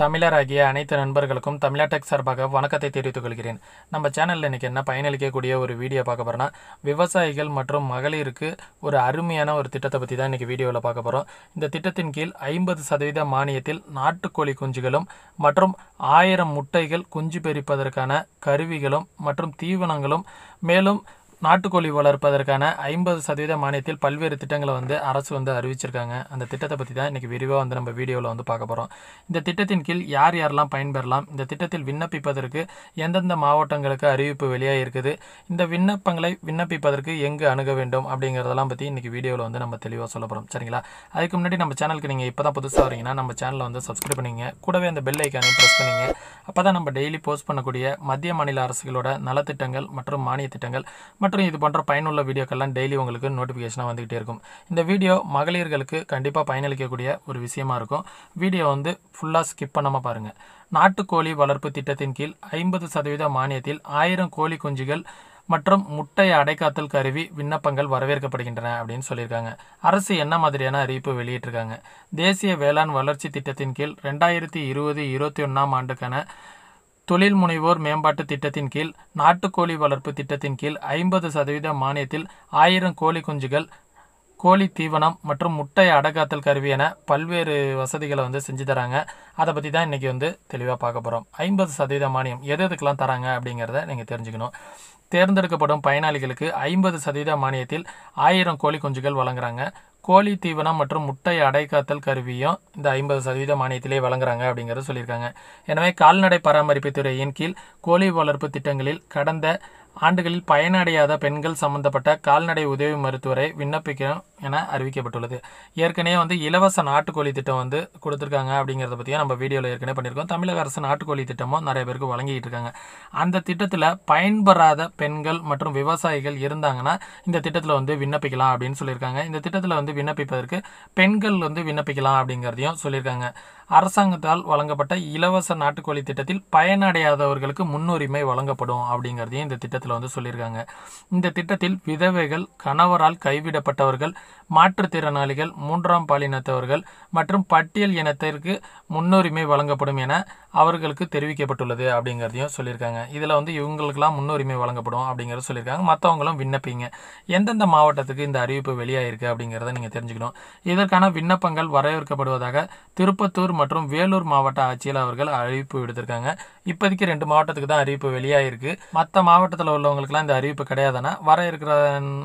தமிழராகிய அனைத்து நண்பர்களுக்கும் தமிழா டெக் சார்பாக வணக்கத்தை தெரிவித்துக் கொள்கிறேன் நம்ம சேனலில் இன்றைக்கி என்ன பயனளிக்கக்கூடிய ஒரு வீடியோ பார்க்க போகிறோன்னா விவசாயிகள் மற்றும் மகளிருக்கு ஒரு அருமையான ஒரு திட்டத்தை பற்றி தான் இன்றைக்கி வீடியோவில் பார்க்க போகிறோம் இந்த திட்டத்தின் கீழ் ஐம்பது சதவீத மானியத்தில் நாட்டுக்கோழி குஞ்சுகளும் மற்றும் ஆயிரம் முட்டைகள் குஞ்சு பெரிப்பதற்கான கருவிகளும் மற்றும் தீவனங்களும் மேலும் நாட்டுக்கோழி வளர்ப்பதற்கான ஐம்பது சதவீத மானியத்தில் பல்வேறு திட்டங்களை வந்து அரசு வந்து அறிவிச்சிருக்காங்க அந்த திட்டத்தை பற்றி தான் இன்றைக்கி விரிவாக வந்து நம்ம வீடியோவில் வந்து பார்க்க போகிறோம் இந்த திட்டத்தின் கீழ் யார் யாரெல்லாம் பயன்பெறலாம் இந்த திட்டத்தில் விண்ணப்பிப்பதற்கு எந்தெந்த மாவட்டங்களுக்கு அறிவிப்பு வெளியாக இருக்குது இந்த விண்ணப்பங்களை விண்ணப்பிப்பதற்கு எங்கு அணுக வேண்டும் அப்படிங்கிறதெல்லாம் பற்றி இன்றைக்கி வீடியோவில் வந்து நம்ம தெளிவாக சொல்ல போகிறோம் சரிங்களா அதுக்கு முன்னாடி நம்ம சேனலுக்கு நீங்கள் இப்போ தான் புதுசாக வரீங்கன்னா நம்ம சேனலை வந்து சப்ஸ்கிரைப் பண்ணிங்க கூடவே அந்த பெல் ஐக்கானையும் ப்ரெஸ் பண்ணிங்க அப்போ தான் நம்ம டெய்லி போஸ்ட் பண்ணக்கூடிய மத்திய மாநில அரசுகளோட நலத்திட்டங்கள் மற்றும் மானிய திட்டங்கள் மற்றும் மற்றும் இது போன்ற பயனுள்ள வீடியோக்கெல்லாம் டெய்லி உங்களுக்கு நோட்டிஃபிகேஷனாக வந்துக்கிட்டே இருக்கும் இந்த வீடியோ மகளிர்களுக்கு கண்டிப்பாக பயனளிக்கக்கூடிய ஒரு விஷயமா இருக்கும் வீடியோ வந்து ஃபுல்லாக ஸ்கிப் பண்ணாமல் பாருங்கள் நாட்டுக்கோழி வளர்ப்பு திட்டத்தின் கீழ் ஐம்பது சதவீத மானியத்தில் ஆயிரம் கோழி குஞ்சுகள் மற்றும் முட்டை அடைக்காத்தல் கருவி விண்ணப்பங்கள் வரவேற்கப்படுகின்றன அப்படின்னு சொல்லியிருக்காங்க அரசு என்ன மாதிரியான அறிவிப்பு வெளியிட்டிருக்காங்க தேசிய வேளாண் வளர்ச்சி திட்டத்தின் கீழ் ரெண்டாயிரத்தி இருபது இருபத்தி ஒன்றாம் ஆண்டுக்கான தொழில் முனைவோர் மேம்பாட்டு திட்டத்தின் கீழ் நாட்டுக்கோழி வளர்ப்பு திட்டத்தின் கீழ் ஐம்பது சதவீத மானியத்தில் ஆயிரம் கோழி குஞ்சுகள் கோழி தீவனம் மற்றும் முட்டை அடகாத்தல் கருவி என பல்வேறு வசதிகளை வந்து செஞ்சு தராங்க அதை பற்றி தான் இன்றைக்கி வந்து தெளிவாக பார்க்க போகிறோம் ஐம்பது சதவீத மானியம் எது எதுக்கெலாம் தராங்க அப்படிங்கிறத நீங்கள் தெரிஞ்சுக்கணும் தேர்ந்தெடுக்கப்படும் பயனாளிகளுக்கு ஐம்பது சதவீத மானியத்தில் ஆயிரம் கோழி குஞ்சுகள் வழங்குறாங்க கோழி தீவனம் மற்றும் முட்டை அடைக்காத்தல் கருவியும் இந்த ஐம்பது சதவீத மானியத்திலே வழங்குறாங்க அப்படிங்கிறத சொல்லியிருக்காங்க எனவே கால்நடை பராமரிப்பு துறையின் கீழ் கோழி வளர்ப்பு திட்டங்களில் கடந்த ஆண்டுகளில் பயனடையாத பெண்கள் சம்பந்தப்பட்ட கால்நடை உதவி மருத்துவரை விண்ணப்பிக்க என அறிவிக்கப்பட்டுள்ளது ஏற்கனவே வந்து இலவச நாட்டுக்கோழி திட்டம் வந்து கொடுத்துருக்காங்க அப்படிங்கிறத பற்றியும் நம்ம வீடியோவில் ஏற்கனவே பண்ணியிருக்கோம் தமிழக அரசு நாட்டுக்கோழி திட்டமும் நிறைய பேருக்கு வழங்கிட்டு இருக்காங்க அந்த திட்டத்தில் பயன்பெறாத பெண்கள் மற்றும் விவசாயிகள் இருந்தாங்கன்னா இந்த திட்டத்தில் வந்து விண்ணப்பிக்கலாம் அப்படின்னு சொல்லியிருக்காங்க இந்த திட்டத்தில் வந்து விண்ணப்பிப்பதற்கு பெண்கள் வந்து விண்ணப்பிக்கலாம் அப்படிங்கிறதையும் சொல்லியிருக்காங்க அரசாங்கத்தால் வழங்கப்பட்ட இலவச நாட்டுக்கோழி திட்டத்தில் பயனடையாதவர்களுக்கு முன்னுரிமை வழங்கப்படும் அப்படிங்கிறதையும் இந்த திட்டத்தில் கடிதத்தில் வந்து சொல்லியிருக்காங்க இந்த திட்டத்தில் விதவைகள் கணவரால் கைவிடப்பட்டவர்கள் மாற்றுத்திறனாளிகள் மூன்றாம் பாலினத்தவர்கள் மற்றும் பட்டியல் இனத்திற்கு முன்னுரிமை வழங்கப்படும் என அவர்களுக்கு தெரிவிக்கப்பட்டுள்ளது அப்படிங்கிறதையும் சொல்லியிருக்காங்க இதில் வந்து இவங்களுக்கெல்லாம் முன்னுரிமை வழங்கப்படும் அப்படிங்கிறத சொல்லியிருக்காங்க மற்றவங்களும் விண்ணப்பிங்க எந்தெந்த மாவட்டத்துக்கு இந்த அறிவிப்பு வெளியாகிருக்கு அப்படிங்கிறத நீங்கள் தெரிஞ்சுக்கணும் இதற்கான விண்ணப்பங்கள் வரவேற்கப்படுவதாக திருப்பத்தூர் மற்றும் வேலூர் மாவட்ட ஆட்சியில் அவர்கள் அறிவிப்பு விடுத்திருக்காங்க இப்போதைக்கு ரெண்டு மாவட்டத்துக்கு தான் அறிவிப்பு வெளியாகிருக்கு மற்ற மாவட்டத்தில் உள்ளவங்களுக்குலாம் இந்த அறிவிப்பு கிடையாதுன்னா வர இருக்கிற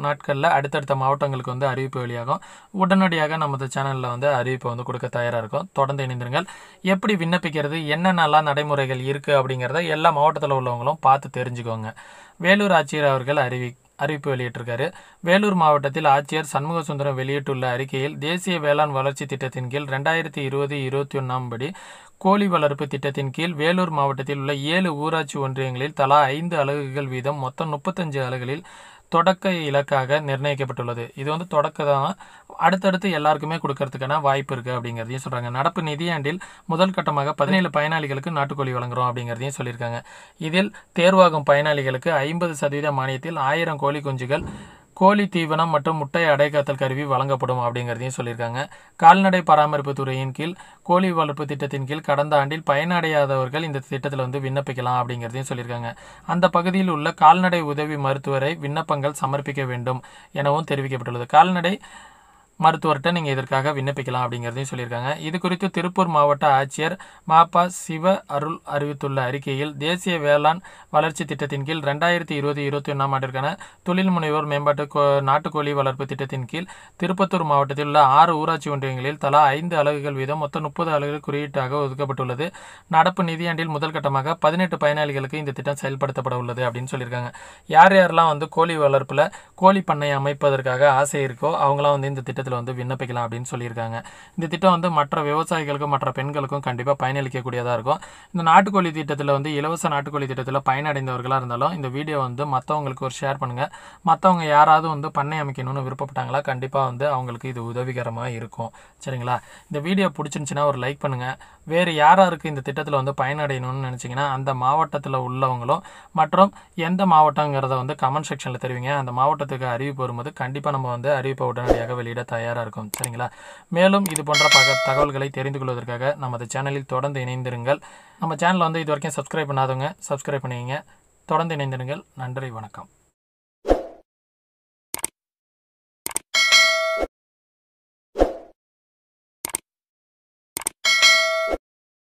நாட்களில் அடுத்தடுத்த மாவட்டங்களுக்கு வந்து அறிவிப்பு வெளியாகும் உடனடியாக நமது சேனலில் வந்து அறிவிப்பை வந்து கொடுக்க தயாராக இருக்கும் தொடர்ந்து இணைந்திருங்கள் எப்படி விண்ணப்பிக்கிறது என்னென்ன என்னென்னலாம் நடைமுறைகள் இருக்குது அப்படிங்கிறத எல்லா மாவட்டத்தில் உள்ளவங்களும் பார்த்து தெரிஞ்சுக்கோங்க வேலூர் ஆட்சியர் அவர்கள் அறிவி அறிவிப்பு வெளியிட்டிருக்காரு வேலூர் மாவட்டத்தில் ஆட்சியர் சண்முக சுந்தரம் வெளியிட்டுள்ள அறிக்கையில் தேசிய வேளாண் வளர்ச்சி திட்டத்தின் கீழ் ரெண்டாயிரத்தி இருபது இருபத்தி ஒன்றாம் படி கோழி வளர்ப்பு திட்டத்தின் கீழ் வேலூர் மாவட்டத்தில் உள்ள ஏழு ஊராட்சி ஒன்றியங்களில் தலா ஐந்து அலகுகள் வீதம் மொத்தம் முப்பத்தஞ்சு அலகுகளில் தொடக்க இலக்காக நிர்ணயிக்கப்பட்டுள்ளது இது வந்து தொடக்க தான் அடுத்தடுத்து எல்லாருக்குமே கொடுக்கறதுக்கான வாய்ப்பு இருக்குது அப்படிங்கிறதையும் சொல்கிறாங்க நடப்பு நிதியாண்டில் முதல் கட்டமாக பதினேழு பயனாளிகளுக்கு நாட்டுக்கோழி வழங்குறோம் அப்படிங்கிறதையும் சொல்லியிருக்காங்க இதில் தேர்வாகும் பயனாளிகளுக்கு ஐம்பது சதவீத மானியத்தில் ஆயிரம் கோழி குஞ்சுகள் கோழி தீவனம் மற்றும் முட்டை அடைக்காத்தல் கருவி வழங்கப்படும் அப்படிங்கிறதையும் சொல்லியிருக்காங்க கால்நடை பராமரிப்பு துறையின் கீழ் கோழி வளர்ப்பு திட்டத்தின் கீழ் கடந்த ஆண்டில் பயனடையாதவர்கள் இந்த திட்டத்தில் வந்து விண்ணப்பிக்கலாம் அப்படிங்கிறதையும் சொல்லியிருக்காங்க அந்த பகுதியில் உள்ள கால்நடை உதவி மருத்துவரை விண்ணப்பங்கள் சமர்ப்பிக்க வேண்டும் எனவும் தெரிவிக்கப்பட்டுள்ளது கால்நடை மருத்துவர்கிட்ட நீங்கள் இதற்காக விண்ணப்பிக்கலாம் அப்படிங்கிறதையும் சொல்லியிருக்காங்க இது குறித்து திருப்பூர் மாவட்ட ஆட்சியர் மாப்பா சிவ அருள் அறிவித்துள்ள அறிக்கையில் தேசிய வேளாண் வளர்ச்சி திட்டத்தின் கீழ் ரெண்டாயிரத்தி இருபது இருபத்தி ஒன்றாம் ஆண்டிற்கான தொழில் முனைவோர் மேம்பாட்டு கோ நாட்டுக்கோழி வளர்ப்பு திட்டத்தின் கீழ் திருப்பத்தூர் மாவட்டத்தில் உள்ள ஆறு ஊராட்சி ஒன்றியங்களில் தலா ஐந்து அலகுகள் வீதம் மொத்தம் முப்பது அலகுகள் குறியீட்டாக ஒதுக்கப்பட்டுள்ளது நடப்பு நிதியாண்டில் முதல் கட்டமாக பதினெட்டு பயனாளிகளுக்கு இந்த திட்டம் செயல்படுத்தப்பட உள்ளது அப்படின்னு சொல்லியிருக்காங்க யார் யாரெல்லாம் வந்து கோழி வளர்ப்பில் கோழி பண்ணை அமைப்பதற்காக ஆசை இருக்கோ அவங்களாம் வந்து இந்த திட்டத்தை திட்டத்தில் வந்து விண்ணப்பிக்கலாம் அப்படின்னு சொல்லியிருக்காங்க இந்த திட்டம் வந்து மற்ற விவசாயிகளுக்கும் மற்ற பெண்களுக்கும் கண்டிப்பாக பயனளிக்கக்கூடியதாக இருக்கும் இந்த நாட்டுக்கோழி திட்டத்தில் வந்து இலவச நாட்டுக்கோழி திட்டத்தில் பயனடைந்தவர்களாக இருந்தாலும் இந்த வீடியோ வந்து மற்றவங்களுக்கு ஒரு ஷேர் பண்ணுங்கள் மற்றவங்க யாராவது வந்து பண்ணை அமைக்கணும்னு விருப்பப்பட்டாங்களா கண்டிப்பாக வந்து அவங்களுக்கு இது உதவிகரமாக இருக்கும் சரிங்களா இந்த வீடியோ பிடிச்சிருந்துச்சின்னா ஒரு லைக் பண்ணுங்கள் வேறு யாராருக்கு இந்த திட்டத்தில் வந்து பயனடையணும்னு நினச்சிங்கன்னா அந்த மாவட்டத்தில் உள்ளவங்களும் மற்றும் எந்த மாவட்டங்கிறத வந்து கமெண்ட் செக்ஷனில் தெரிவிங்க அந்த மாவட்டத்துக்கு அறிவிப்பு வரும்போது கண்டிப்பாக நம்ம வந்து அறிவிப்பை உடனடியாக வெளியிட தயார் தயாராக இருக்கும் சரிங்களா மேலும் இது போன்ற பக தகவல்களை தெரிந்து கொள்வதற்காக நமது சேனலில் தொடர்ந்து இணைந்திருங்கள் நம்ம சேனலை வந்து இது வரைக்கும் சப்ஸ்கிரைப் பண்ணாதவங்க சப்ஸ்கிரைப் பண்ணிங்க தொடர்ந்து இணைந்திருங்கள் நன்றி வணக்கம்